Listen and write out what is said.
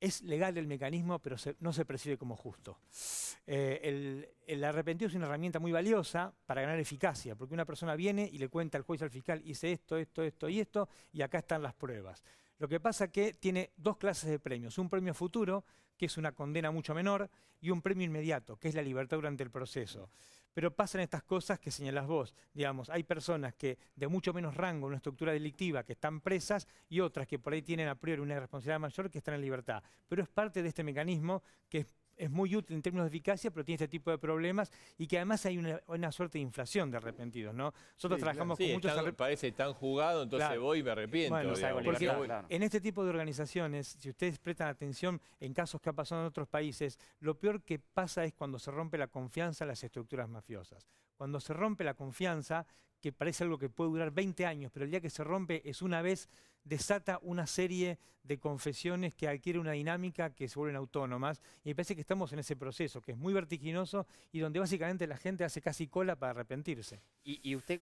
Es legal el mecanismo, pero no se percibe como justo. Eh, el, el, arrepentido es una herramienta muy valiosa para ganar eficacia, porque una persona viene y le cuenta al juez al fiscal, hice esto, esto, esto y esto, y acá están las pruebas. Lo que pasa es que tiene dos clases de premios. Un premio futuro, que es una condena mucho menor, y un premio inmediato, que es la libertad durante el proceso. Pero pasan estas cosas que señalas vos. Digamos, hay personas que de mucho menos rango en una estructura delictiva que están presas y otras que por ahí tienen a priori una responsabilidad mayor que están en libertad. Pero es parte de este mecanismo que es es muy útil en términos de eficacia, pero tiene este tipo de problemas y que además hay una, suerte de inflación de arrepentidos, ¿no? Nosotros trabajamos con muchos... países parece tan entonces voy y me arrepiento. en este tipo de organizaciones, si ustedes prestan atención en casos que han pasado en otros países, lo peor que pasa es cuando se rompe la confianza en las estructuras mafiosas. Cuando se rompe la confianza, que parece algo que puede durar 20 años, pero el día que se rompe es una vez, desata una serie de confesiones que adquiere una dinámica que se vuelven autónomas. Y me parece que estamos en ese proceso, que es muy vertiginoso y donde básicamente la gente hace casi cola para arrepentirse. Y, usted